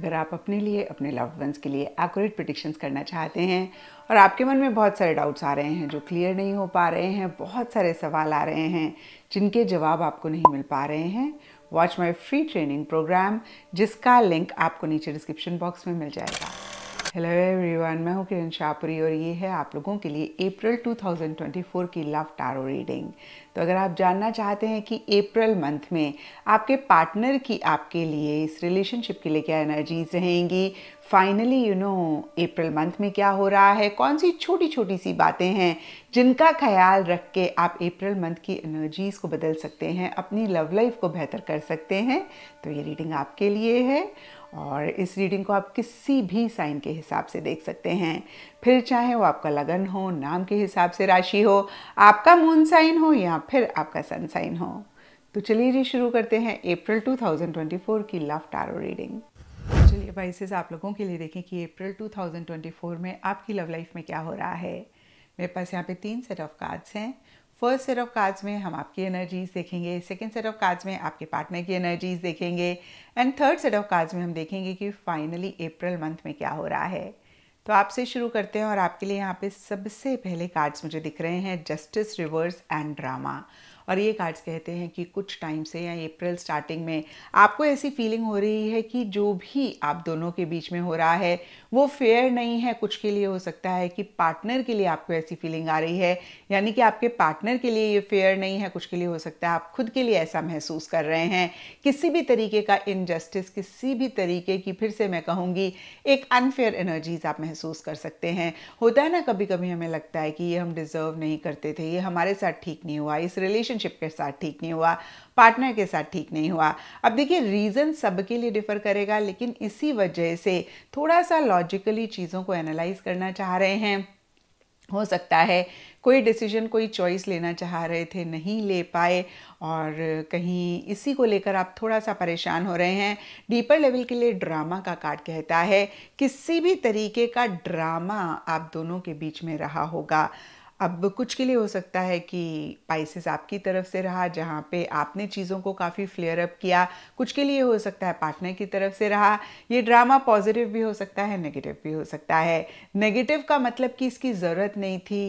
अगर आप अपने लिए अपने लव वंस के लिए एक्यूरेट प्रडिक्शंस करना चाहते हैं और आपके मन में बहुत सारे डाउट्स आ रहे हैं जो क्लियर नहीं हो पा रहे हैं बहुत सारे सवाल आ रहे हैं जिनके जवाब आपको नहीं मिल पा रहे हैं watch my free training program जिसका लिंक आपको नीचे डिस्क्रिप्शन बॉक्स में मिल जाएगा हेलो एवरीवन मैं हूं किरण शाहपुरी और ये है आप लोगों के लिए अप्रैल 2024 की लव टारो रीडिंग तो अगर आप जानना चाहते हैं कि अप्रैल मंथ में आपके पार्टनर की आपके लिए इस रिलेशनशिप के लिए क्या एनर्जीज रहेंगी finally you know April month में क्या हो रहा है कौन सी छोटी छोटी सी बातें हैं जिनका ख्याल रख के आप अप्रैल मंथ की एनर्जीज़ को बदल सकते हैं अपनी लव लाइफ को बेहतर कर सकते हैं तो ये रीडिंग आपके लिए है और इस रीडिंग को आप किसी भी साइन के हिसाब से देख सकते हैं फिर चाहे वो आपका लगन हो नाम के हिसाब से राशि हो आपका मून साइन हो या फिर आपका सन साइन हो तो चलिए जी शुरू करते हैं अप्रैल 2024 की लव टारो रीडिंग चलिए एडवाइसेस आप लोगों के लिए देखें कि अप्रैल 2024 में आपकी लव लाइफ में क्या हो रहा है मेरे पास यहाँ पे तीन सेट ऑफ कार्ड्स हैं फर्स्ट सेट ऑफ कार्ड्स में हम आपकी एनर्जीज देखेंगे सेकेंड सेट ऑफ कार्ड्स में आपके पार्टनर की एनर्जीज देखेंगे and third set of cards में हम देखेंगे कि फाइनली अप्रैल मंथ में क्या हो रहा है तो आपसे शुरू करते हैं और आपके लिए यहाँ पे सबसे पहले कार्ड्स मुझे दिख रहे हैं जस्टिस रिवर्स एंड ड्रामा और ये कार्ड्स कहते हैं कि कुछ टाइम से या अप्रैल स्टार्टिंग में आपको ऐसी फीलिंग हो रही है कि जो भी आप दोनों के बीच में हो रहा है वो फेयर नहीं है कुछ के लिए हो सकता है कि पार्टनर के लिए आपको ऐसी फीलिंग आ रही है यानी कि आपके पार्टनर के लिए ये फेयर नहीं है कुछ के लिए हो सकता है आप खुद के लिए ऐसा महसूस कर रहे हैं किसी भी तरीके का इनजस्टिस किसी भी तरीके की फिर से मैं कहूँगी एक अनफेयर एनर्जीज आप महसूस कर सकते हैं होता है ना कभी कभी हमें लगता है कि ये हम डिज़र्व नहीं करते थे ये हमारे साथ ठीक नहीं हुआ इस रिलेशन रिलेशनशिप के साथ ठीक नहीं हुआ पार्टनर के साथ ठीक नहीं हुआ अब देखिए रीज़न सबके लिए डिफ़र करेगा लेकिन इसी वजह से थोड़ा सा लॉजिकली चीज़ों को एनालाइज करना चाह रहे हैं हो सकता है कोई डिसीजन कोई चॉइस लेना चाह रहे थे नहीं ले पाए और कहीं इसी को लेकर आप थोड़ा सा परेशान हो रहे हैं डीपर लेवल के लिए ड्रामा का कार्ड कहता है किसी भी तरीके का ड्रामा आप दोनों के बीच में रहा होगा अब कुछ के लिए हो सकता है कि पाइसिस आपकी तरफ से रहा जहाँ पे आपने चीज़ों को काफ़ी फ्लेयर अप किया कुछ के लिए हो सकता है पार्टनर की तरफ से रहा ये ड्रामा पॉजिटिव भी हो सकता है नेगेटिव भी हो सकता है नेगेटिव का मतलब कि इसकी ज़रूरत नहीं थी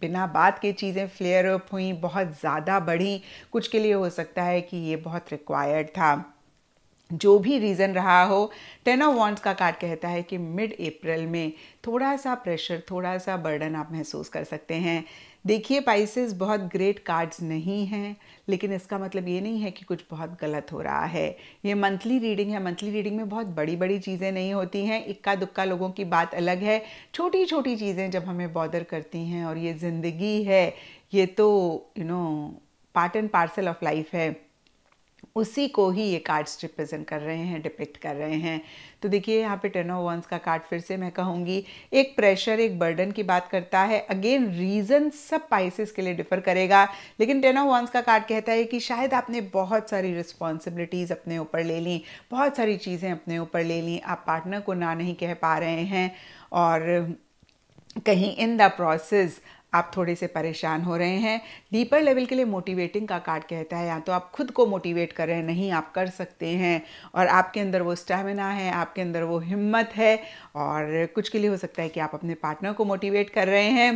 बिना बात के चीज़ें फ्लेयर अप हुई बहुत ज़्यादा बढ़ी कुछ के लिए हो सकता है कि ये बहुत रिक्वायर्ड था जो भी रीज़न रहा हो टेन ऑफ वॉन्ट्स का कार्ड कहता है कि मिड अप्रैल में थोड़ा सा प्रेशर थोड़ा सा बर्डन आप महसूस कर सकते हैं देखिए पाइसेस बहुत ग्रेट कार्ड्स नहीं हैं लेकिन इसका मतलब ये नहीं है कि कुछ बहुत गलत हो रहा है ये मंथली रीडिंग है मंथली रीडिंग में बहुत बड़ी बड़ी चीज़ें नहीं होती हैं इक्का दुक्का लोगों की बात अलग है छोटी छोटी चीज़ें जब हमें बॉदर करती हैं और ये ज़िंदगी है ये तो you know part and parcel of life है उसी को ही ये कार्ड्स रिप्रेजेंट कर रहे हैं डिपिक्ट कर रहे हैं तो देखिए यहाँ पे टेन ऑफ वंस का कार्ड फिर से मैं कहूँगी एक प्रेशर एक बर्डन की बात करता है अगेन रीज़न सब पाइसिस के लिए डिफर करेगा लेकिन टेन ऑफ वंस का कार्ड कहता है कि शायद आपने बहुत सारी रिस्पॉन्सिबिलिटीज़ अपने ऊपर ले ली बहुत सारी चीज़ें अपने ऊपर ले ली आप पार्टनर को ना नहीं कह पा रहे हैं और कहीं इन द प्रोसेस आप थोड़े से परेशान हो रहे हैं डीपर लेवल के लिए मोटिवेटिंग का कार्ड कहता है या तो आप खुद को मोटिवेट कर रहे हैं नहीं आप कर सकते हैं और आपके अंदर वो स्टेमिना है आपके अंदर वो हिम्मत है और कुछ के लिए हो सकता है कि आप अपने पार्टनर को मोटिवेट कर रहे हैं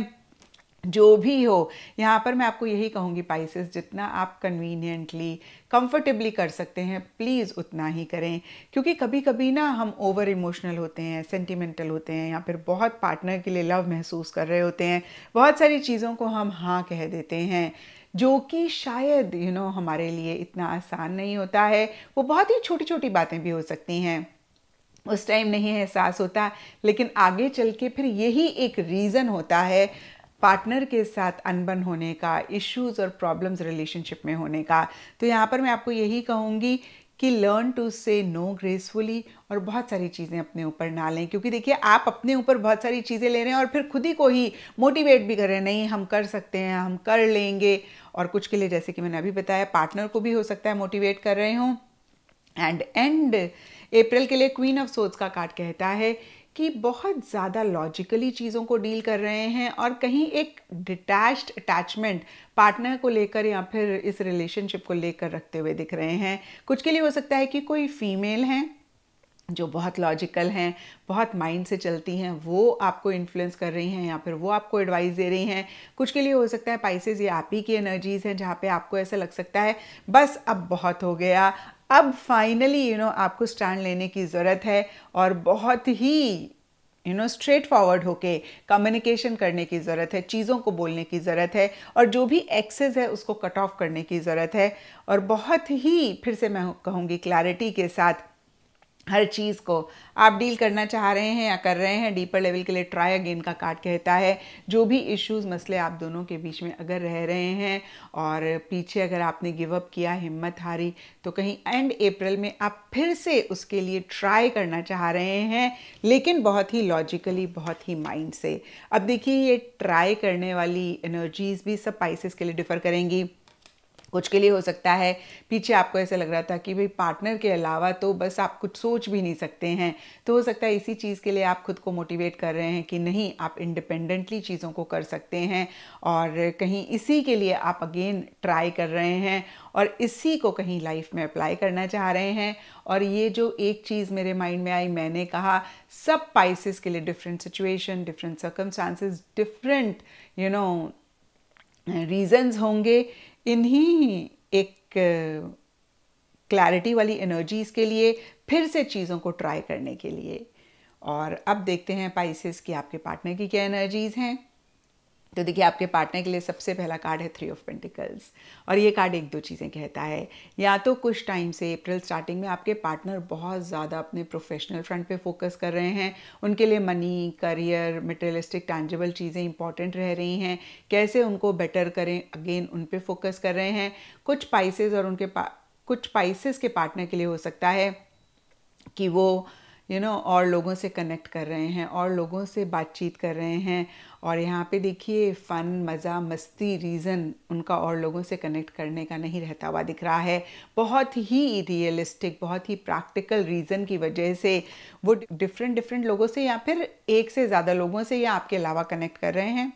जो भी हो यहाँ पर मैं आपको यही कहूँगी पाइसिस जितना आप कन्वीनियंटली कंफर्टेबली कर सकते हैं प्लीज़ उतना ही करें क्योंकि कभी कभी ना हम ओवर इमोशनल होते हैं सेंटिमेंटल होते हैं या फिर बहुत पार्टनर के लिए लव महसूस कर रहे होते हैं बहुत सारी चीज़ों को हम हाँ कह देते हैं जो कि शायद यू you नो know, हमारे लिए इतना आसान नहीं होता है वो बहुत ही छोटी छोटी बातें भी हो सकती हैं उस टाइम नहीं एहसास होता लेकिन आगे चल के फिर यही एक रीज़न होता है पार्टनर के साथ अनबन होने का इश्यूज और प्रॉब्लम्स रिलेशनशिप में होने का तो यहाँ पर मैं आपको यही कहूँगी कि learn to say no gracefully और बहुत सारी चीज़ें अपने ऊपर ना लें क्योंकि देखिए आप अपने ऊपर बहुत सारी चीज़ें ले रहे हैं और फिर खुद ही को ही मोटिवेट भी कर रहे हैं नहीं हम कर सकते हैं हम कर लेंगे और कुछ के लिए जैसे कि मैंने अभी बताया पार्टनर को भी हो सकता है मोटिवेट कर रहे हों एंड एंड अप्रैल के लिए क्वीन ऑफ सोच का कार्ड कहता है कि बहुत ज़्यादा लॉजिकली चीज़ों को डील कर रहे हैं और कहीं एक डिटैच्ड अटैचमेंट पार्टनर को लेकर या फिर इस रिलेशनशिप को लेकर रखते हुए दिख रहे हैं कुछ के लिए हो सकता है कि कोई फीमेल हैं जो बहुत लॉजिकल हैं बहुत माइंड से चलती हैं वो आपको इन्फ्लुएंस कर रही हैं या फिर वो आपको एडवाइस दे रही हैं कुछ के लिए हो सकता है पाइसेज ये आप ही की एनर्जीज हैं जहाँ पे आपको ऐसा लग सकता है बस अब बहुत हो गया अब फाइनली यू नो आपको स्टैंड लेने की ज़रूरत है और बहुत ही यू नो स्ट्रेट फॉरवर्ड होके कम्युनिकेशन करने की ज़रूरत है चीज़ों को बोलने की ज़रूरत है और जो भी एक्सेस है उसको कट ऑफ करने की ज़रूरत है और बहुत ही फिर से मैं कहूँगी क्लैरिटी के साथ हर चीज़ को आप डील करना चाह रहे हैं या कर रहे हैं डीपर लेवल के लिए ट्राई अगेन का कार्ड कहता है जो भी इश्यूज मसले आप दोनों के बीच में अगर रह रहे हैं और पीछे अगर आपने गिव अप किया हिम्मत हारी तो कहीं एंड अप्रैल में आप फिर से उसके लिए ट्राई करना चाह रहे हैं लेकिन बहुत ही लॉजिकली बहुत ही माइंड से अब देखिए ये ट्राई करने वाली एनर्जीज भी सब पाइसिस के लिए डिफ़र करेंगी कुछ के लिए हो सकता है पीछे आपको ऐसा लग रहा था कि भाई पार्टनर के अलावा तो बस आप कुछ सोच भी नहीं सकते हैं तो हो सकता है इसी चीज़ के लिए आप खुद को मोटिवेट कर रहे हैं कि नहीं आप इंडिपेंडेंटली चीज़ों को कर सकते हैं और कहीं इसी के लिए आप अगेन ट्राई कर रहे हैं और इसी को कहीं लाइफ में अप्लाई करना चाह रहे हैं और ये जो एक चीज़ मेरे माइंड में आई मैंने कहा सब पाइसिस के लिए different situation different circumstances different you know reasons होंगे इन्हीं एक क्लैरिटी वाली एनर्जीज के लिए फिर से चीज़ों को ट्राई करने के लिए और अब देखते हैं पाइसिस की आपके पार्टनर की क्या एनर्जीज़ हैं तो देखिए आपके पार्टनर के लिए सबसे पहला कार्ड है थ्री ऑफ पेंटिकल्स और ये कार्ड एक दो चीज़ें कहता है या तो कुछ टाइम से अप्रैल स्टार्टिंग में आपके पार्टनर बहुत ज़्यादा अपने प्रोफेशनल फ्रंट पे फोकस कर रहे हैं उनके लिए मनी करियर मटेरियलिस्टिक टैंजेबल चीज़ें इंपॉर्टेंट रह रही हैं कैसे उनको बेटर करें अगेन उन पर फोकस कर रहे हैं कुछ पाइसेज और उनके कुछ पाइसेस के पार्टनर के लिए हो सकता है कि वो यू नो और लोगों से कनेक्ट कर रहे हैं और लोगों से बातचीत कर रहे हैं और यहाँ पे देखिए फ़न मज़ा मस्ती रीज़न उनका और लोगों से कनेक्ट करने का नहीं रहता हुआ दिख रहा है बहुत ही रियलिस्टिक बहुत ही प्रैक्टिकल रीज़न की वजह से वो डिफरेंट डिफरेंट लोगों से या फिर एक से ज़्यादा लोगों से या आपके अलावा कनेक्ट कर रहे हैं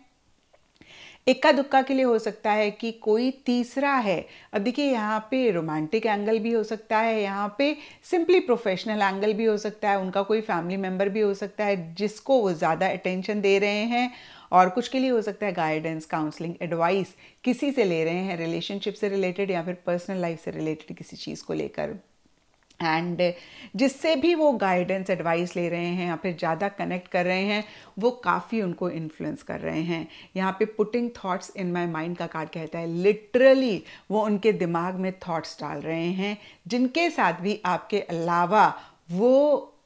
इक्का दुक्का के लिए हो सकता है कि कोई तीसरा है अब देखिए यहाँ पे रोमांटिक एंगल भी हो सकता है यहाँ पे सिंपली प्रोफेशनल एंगल भी हो सकता है उनका कोई फैमिली मेम्बर भी हो सकता है जिसको वो ज़्यादा अटेंशन दे रहे हैं और कुछ के लिए हो सकता है गाइडेंस काउंसलिंग एडवाइस किसी से ले रहे हैं रिलेशनशिप से रिलेटेड या फिर पर्सनल लाइफ से रिलेटेड किसी चीज़ को लेकर एंड जिससे भी वो गाइडेंस एडवाइस ले रहे हैं या फिर ज़्यादा कनेक्ट कर रहे हैं वो काफ़ी उनको इन्फ्लुएंस कर रहे हैं यहाँ पे putting thoughts in my mind का कार्ड कहता है लिटरली वो उनके दिमाग में थॉट्स डाल रहे हैं जिनके साथ भी आपके अलावा वो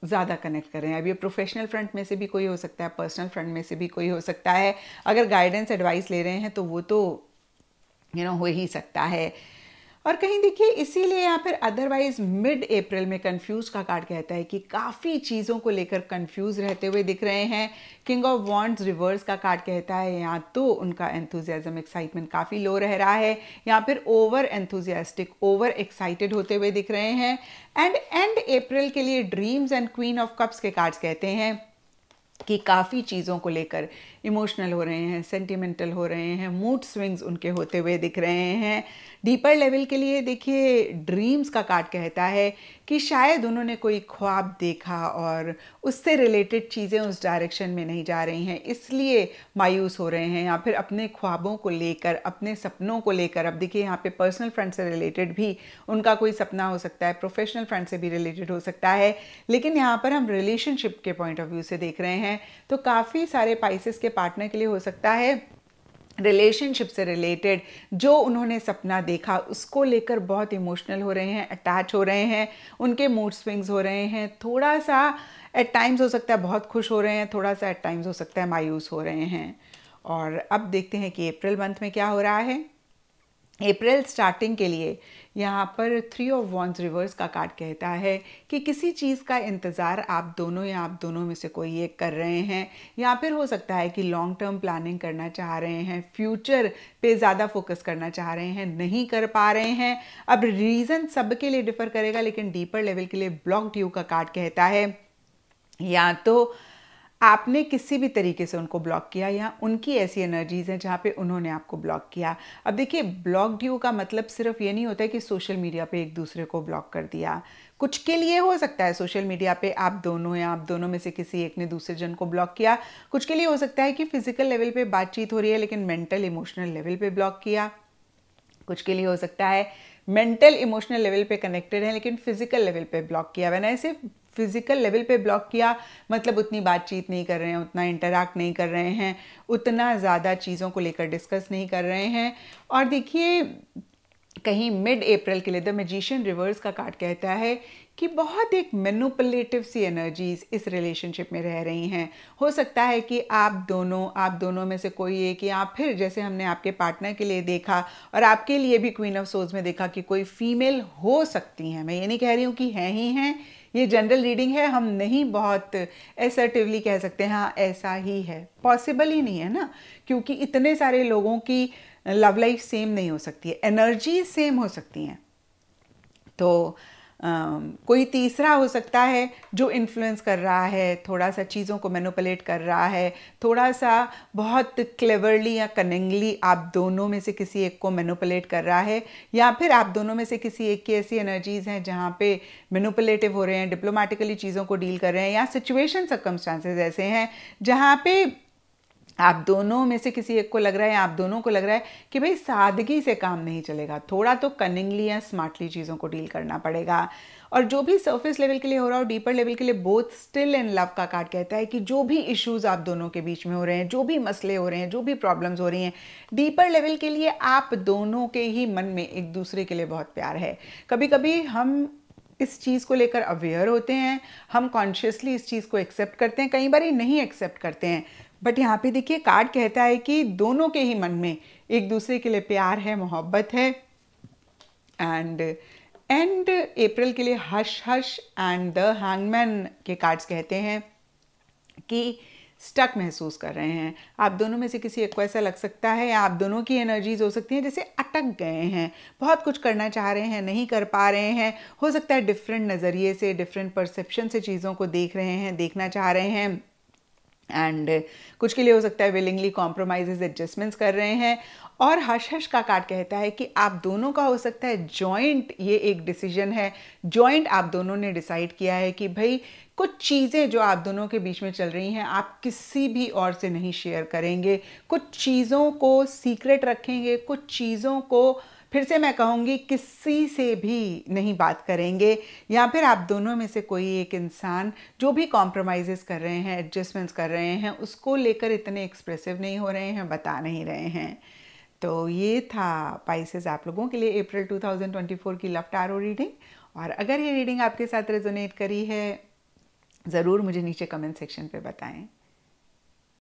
ज़्यादा कनेक्ट कर रहे हैं अब ये प्रोफेशनल फ्रंट में से भी कोई हो सकता है पर्सनल फ्रंट में से भी कोई हो सकता है अगर गाइडेंस एडवाइस ले रहे हैं तो वो तो यू you नो know, हो ही सकता है और कहीं देखिए इसीलिए या फिर अदरवाइज मिड अप्रैल में कंफ्यूज का कार्ड कहता है कि काफ़ी चीज़ों को लेकर कंफ्यूज रहते हुए दिख रहे हैं किंग ऑफ वॉन्ट्स रिवर्स का कार्ड कहता है या तो उनका एंथुजियाजम एक्साइटमेंट काफ़ी लो रह रहा है या फिर ओवर एंथुजियास्टिक ओवर एक्साइटेड होते हुए दिख रहे हैं एंड एंड अप्रैल के लिए dreams and queen of cups के कार्ड्स कहते हैं कि काफ़ी चीज़ों को लेकर इमोशनल हो रहे हैं सेंटिमेंटल हो रहे हैं मूड स्विंग्स उनके होते हुए दिख रहे हैं डीपर लेवल के लिए देखिए ड्रीम्स का कार्ड कहता है कि शायद उन्होंने कोई ख्वाब देखा और उससे रिलेटेड चीज़ें उस डायरेक्शन में नहीं जा रही हैं इसलिए मायूस हो रहे हैं या फिर अपने ख्वाबों को लेकर अपने सपनों को लेकर अब देखिए यहाँ पे पर्सनल फ्रेंड से रिलेटेड भी उनका कोई सपना हो सकता है प्रोफेशनल फ्रेंड से भी रिलेटेड हो सकता है लेकिन यहाँ पर हम रिलेशनशिप के पॉइंट ऑफ व्यू से देख रहे हैं तो काफ़ी सारे पाइसिस के पार्टनर के लिए हो सकता है रिलेशनशिप से रिलेटेड जो उन्होंने सपना देखा उसको लेकर बहुत इमोशनल हो रहे हैं अटैच हो रहे हैं उनके मूड स्विंग्स हो रहे हैं थोड़ा सा एट टाइम्स हो सकता है बहुत खुश हो रहे हैं थोड़ा सा एट टाइम्स हो सकता है मायूस हो रहे हैं और अब देखते हैं कि अप्रैल मंथ में क्या हो रहा है अप्रैल स्टार्टिंग के लिए यहाँ पर थ्री ऑफ वॉन्स रिवर्स का कार्ड कहता है कि किसी चीज़ का इंतज़ार आप दोनों या आप दोनों में से कोई एक कर रहे हैं या फिर हो सकता है कि लॉन्ग टर्म प्लानिंग करना चाह रहे हैं फ्यूचर पे ज़्यादा फोकस करना चाह रहे हैं नहीं कर पा रहे हैं अब रीज़न सबके लिए डिफ़र करेगा लेकिन डीपर लेवल के लिए ब्लॉक ड्यू का कार्ड कहता है या तो आपने किसी भी तरीके से उनको ब्लॉक किया या उनकी ऐसी एनर्जीज़ हैं जहाँ पे उन्होंने आपको ब्लॉक किया अब देखिए ब्लॉक ड्यू का मतलब सिर्फ ये नहीं होता है कि सोशल मीडिया पे एक दूसरे को ब्लॉक कर दिया कुछ के लिए हो सकता है सोशल मीडिया पे आप दोनों या आप दोनों में से किसी एक ने दूसरे जन को ब्लॉक किया कुछ के लिए हो सकता है कि फिजिकल लेवल पे बातचीत हो रही है लेकिन मेंटल इमोशनल लेवल पे ब्लॉक किया कुछ के लिए हो सकता है मेंटल इमोशनल लेवल पे कनेक्टेड है लेकिन फिजिकल लेवल पे ब्लॉक किया वैन ऐसे फिज़िकल लेवल पे ब्लॉक किया मतलब उतनी बातचीत नहीं कर रहे हैं उतना इंटरेक्ट नहीं कर रहे हैं उतना ज़्यादा चीज़ों को लेकर डिस्कस नहीं कर रहे हैं और देखिए कहीं मिड अप्रैल के लिए द मजिशियन रिवर्स का कार्ड कहता है कि बहुत एक मेनुपलेटिव सी एनर्जीज इस रिलेशनशिप में रह रही हैं हो सकता है कि आप दोनों आप दोनों में से कोई एक या फिर जैसे हमने आपके पार्टनर के लिए देखा और आपके लिए भी क्वीन ऑफ सोज में देखा कि कोई फीमेल हो सकती हैं मैं ये नहीं कह रही हूँ कि हैं ही हैं ये जनरल रीडिंग है हम नहीं बहुत एसर्टिवली कह सकते हैं हाँ ऐसा ही है पॉसिबल ही नहीं है ना क्योंकि इतने सारे लोगों की लव लाइफ सेम नहीं हो सकती है एनर्जी सेम हो सकती हैं तो कोई तीसरा हो सकता है जो इन्फ्लुएंस कर रहा है थोड़ा सा चीज़ों को मैनुपलेट कर रहा है थोड़ा सा बहुत क्लेवरली या कनिंगली आप दोनों में से किसी एक को मैनुपलेट कर रहा है या फिर आप दोनों में से किसी एक की ऐसी एनर्जीज़ हैं जहाँ पे मैनुपलेटिव हो रहे हैं डिप्लोमेटिकली चीज़ों को डील कर रहे हैं या सिचुएशन सर्कमस्टांसेस ऐसे हैं जहाँ पे आप दोनों में से किसी एक को लग रहा है आप दोनों को लग रहा है कि भाई सादगी से काम नहीं चलेगा थोड़ा तो कनिंगली या स्मार्टली चीज़ों को डील करना पड़ेगा और जो भी सरफेस लेवल के लिए हो रहा हो डीपर लेवल के लिए बोथ स्टिल इन लव का कार्ड कहता है कि जो भी इश्यूज आप दोनों के बीच में हो रहे हैं जो भी मसले हो रहे हैं जो भी प्रॉब्लम्स हो रही हैं डीपर लेवल के लिए आप दोनों के ही मन में एक दूसरे के लिए बहुत प्यार है कभी कभी हम इस चीज़ को लेकर अवेयर होते हैं हम कॉन्शियसली इस चीज़ को एक्सेप्ट करते हैं कई बार नहीं एक्सेप्ट करते हैं बट यहाँ पे देखिए कार्ड कहता है कि दोनों के ही मन में एक दूसरे के लिए प्यार है मोहब्बत है एंड एंड अप्रैल के लिए hush hush and the hangman के कार्ड्स कहते हैं कि स्टक महसूस कर रहे हैं आप दोनों में से किसी एक को ऐसा लग सकता है या आप दोनों की एनर्जीज हो सकती हैं जैसे अटक गए हैं बहुत कुछ करना चाह रहे हैं नहीं कर पा रहे हैं हो सकता है डिफरेंट नज़रिए से डिफरेंट परसेप्शन से चीज़ों को देख रहे हैं देखना चाह रहे हैं एंड uh, कुछ के लिए हो सकता है विलिंगली कॉम्प्रोमाइजेज एडजस्टमेंट्स कर रहे हैं और हश हश का कार्ड कहता है कि आप दोनों का हो सकता है जॉइंट ये एक डिसीजन है जॉइंट आप दोनों ने डिसाइड किया है कि भाई कुछ चीज़ें जो आप दोनों के बीच में चल रही हैं आप किसी भी और से नहीं शेयर करेंगे कुछ चीज़ों को सीक्रेट रखेंगे कुछ चीज़ों को फिर से मैं कहूँगी किसी से भी नहीं बात करेंगे या फिर आप दोनों में से कोई एक इंसान जो भी कॉम्प्रोमाइज़ कर रहे हैं एडजस्टमेंट्स कर रहे हैं उसको लेकर इतने एक्सप्रेसिव नहीं हो रहे हैं बता नहीं रहे हैं तो ये था पाइसेस आप लोगों के लिए अप्रैल 2024 की लव टारो रीडिंग और अगर ये रीडिंग आपके साथ रेजोनेट करी है ज़रूर मुझे नीचे कमेंट सेक्शन पर बताएँ